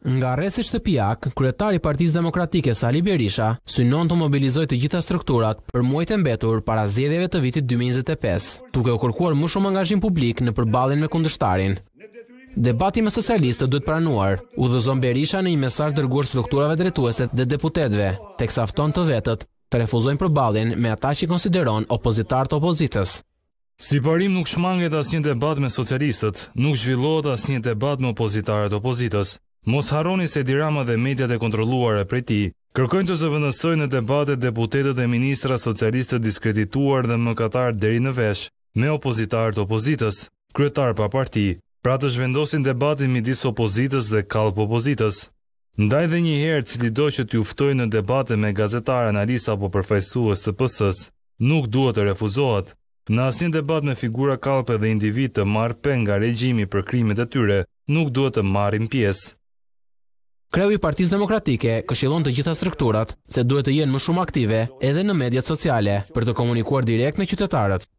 Nga rresi shtëpiak, kryetari i Partisë Demokratike Sali Berisha synon të mobilizojë të gjitha strukturat për muajt e mbetur para zgjedhjeve të vitit 2025, duke u kërkuar më shumë angazhim publik në përballjen me kundështarin. Debati me socialistët duhet pranuar, u dhëzon Berisha në një mesazh dërguar strukturave drejtuese dhe deputetëve, teksa fton të vetët të refuzojnë përballjen me ata që konsideron opozitar të opozitës. Si parim nuk shmanget asnjë debat me socialistët, nuk zhvillohet asnjë debat me opozitarët opozitës. Mos haroni se dirama dhe mediat e kontroluare për ti, kërkojnë të zëvëndësoj në debatet deputetet dhe ministra socialiste diskredituar dhe mëkatar deri në vesh, me opozitar të opozitës, kryetar pa parti, pra të zhvendosin debatin midis opozitës dhe kalp opozitës. Ndaj dhe një herë cili do që t'juftoj në debate me gazetar, analisa apo përfajsuës të pësës, nuk duhet të refuzohet. Në asnjë debat me figura kalpe dhe individ të marë pen nga regjimi për krimit e tyre, nuk duhet të marim pjesë. Kreu i Partisë Demokratike këshillon të gjitha strukturat se duhet të jenë më shumë aktive edhe në mediat sociale për të komunikuar direkt me qytetarët